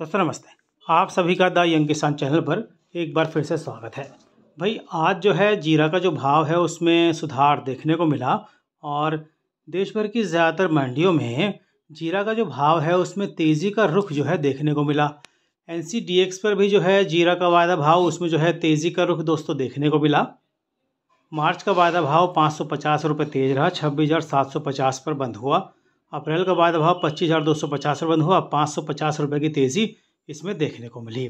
दोस्तों नमस्ते आप सभी का द यंग किसान चैनल पर एक बार फिर से स्वागत है भाई आज जो है जीरा का जो भाव है उसमें सुधार देखने को मिला और देश भर की ज़्यादातर मंडियों में जीरा का जो भाव है उसमें तेज़ी का रुख जो है देखने को मिला एन पर भी जो है जीरा का वायदा भाव उसमें जो है तेज़ी का रुख दोस्तों देखने को मिला मार्च का वायदा भाव पाँच सौ तेज़ रहा छब्बीस पर बंद हुआ अप्रैल का बाद भाव पच्चीस हज़ार दो सौ पचास रुपये हुआ पाँच सौ पचास रुपये की तेज़ी इसमें देखने को मिली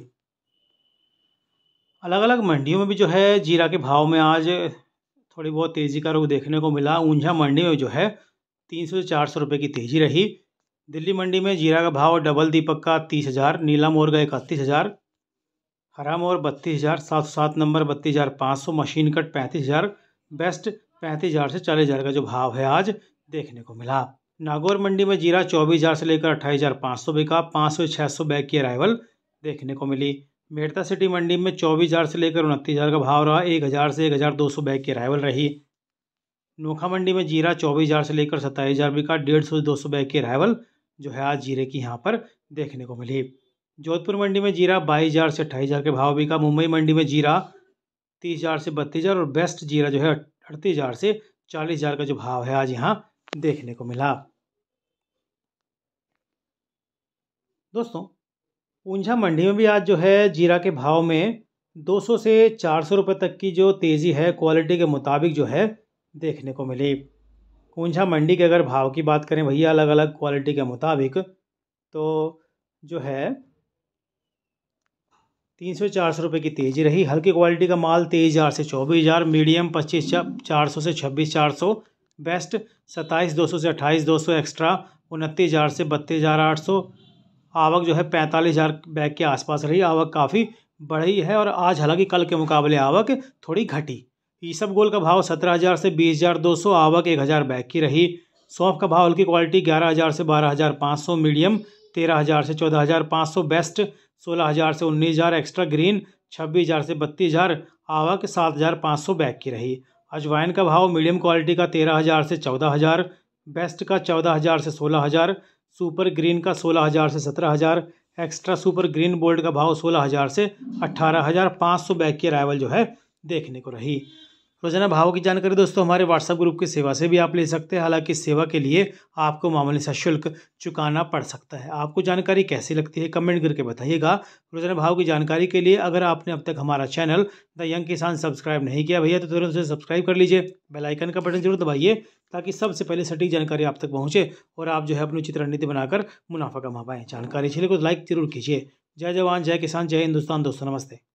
अलग अलग मंडियों में भी जो है जीरा के भाव में आज थोड़ी बहुत तेज़ी का रुख देखने को मिला ऊंझा मंडी में जो है तीन सौ से चार सौ रुपये की तेज़ी रही दिल्ली मंडी में जीरा का भाव डबल दीपक का तीस हज़ार नीला मोर का इकतीस हज़ार हरा मोर बत्तीस हज़ार सात सौ सात नंबर बत्तीस हज़ार पाँच सौ मशीन कट पैंतीस हज़ार बेस्ट पैंतीस हज़ार से चालीस हज़ार का जो भाव है आज देखने को मिला नागौर मंडी में जीरा चौबीस हज़ार से लेकर अट्ठाईस हज़ार पाँच सौ बिका पाँच सौ छः सौ बैग की अराइवल देखने को मिली मेड़ता सिटी मंडी में चौबीस हज़ार से लेकर उनतीस हज़ार का भाव रहा एक हज़ार से एक हज़ार दो सौ बैग की अराइवल रही नोखा मंडी में जीरा चौबीस हज़ार से लेकर सत्ताईस हज़ार बिका डेढ़ सौ से दो सौ बैग की अराइवल जो है आज जीरे की यहाँ पर देखने को मिली जोधपुर मंडी में जीरा बाईस हज़ार से अट्ठाईस हज़ार के भाव बिका मुंबई मंडी में जीरा तीस हज़ार से बत्तीस हज़ार और बेस्ट जीरा जो है अड़तीस हज़ार से चालीस हज़ार का जो भाव है आज यहाँ देखने को मिला दोस्तों ऊंझा मंडी में भी आज जो है जीरा के भाव में 200 से 400 रुपए तक की जो तेज़ी है क्वालिटी के मुताबिक जो है देखने को मिली ऊंझा मंडी के अगर भाव की बात करें भैया अलग अलग क्वालिटी के मुताबिक तो जो है तीन सौ चार सौ रुपये की तेज़ी रही हल्की क्वालिटी का माल तेईस हज़ार से चौबीस हज़ार मीडियम पच्चीस चार सौ से छब्बीस चार सौ बेस्ट सत्ताईस दो सौ से अट्ठाईस दो सौ एक्स्ट्रा उनतीस हज़ार से बत्तीस हज़ार आठ सौ आवक जो है पैंतालीस हज़ार बैग के आसपास रही आवक काफ़ी बढ़ी है और आज हालांकि कल के मुकाबले आवक थोड़ी घटी ईसब गोल का भाव सत्रह हज़ार से बीस हज़ार दो सौ आवक एक हज़ार बैग की रही सौंफ का भाव हल्की क्वालिटी ग्यारह हज़ार से बारह हज़ार पाँच सौ मीडियम तेरह हज़ार से चौदह हज़ार पाँच सौ बेस्ट सोलह हज़ार से उन्नीस हज़ार एक्स्ट्रा ग्रीन छब्बीस हज़ार से बत्तीस हज़ार आवक सात हज़ार पाँच सौ बैग की रही अजवाइन का भाव मीडियम क्वालिटी का तेरह हज़ार से चौदह हज़ार बेस्ट का चौदह हज़ार से सोलह हज़ार सुपर ग्रीन का सोलह हज़ार से सत्रह हज़ार एक्स्ट्रा सुपर ग्रीन बोल्ड का भाव सोलह हज़ार से अट्ठारह हज़ार पाँच सौ बैग की अराइवल जो है देखने को रही रोजाना तो भाव की जानकारी दोस्तों हमारे व्हाट्सएप ग्रुप की सेवा से भी आप ले सकते हैं हालांकि सेवा के लिए आपको मामूली सा शुल्क चुकाना पड़ सकता है आपको जानकारी कैसी लगती है कमेंट करके बताइएगा रोजाना तो भाव की जानकारी के लिए अगर आपने अब तक हमारा channel The Young Kisan subscribe नहीं किया भैया तो तुरंत उसे सब्सक्राइब कर लीजिए बेलाइकन का बटन जरूर दबाइए ताकि सबसे पहले सटीक जानकारी आप तक पहुँचे और आप जो है अपनी उचित रणनीति बनाकर मुनाफा कमा पाएँ जानकारी इसलिए को तो लाइक जरूर कीजिए जय जवान जय किसान जय हिंदुस्तान दोस्तों नमस्ते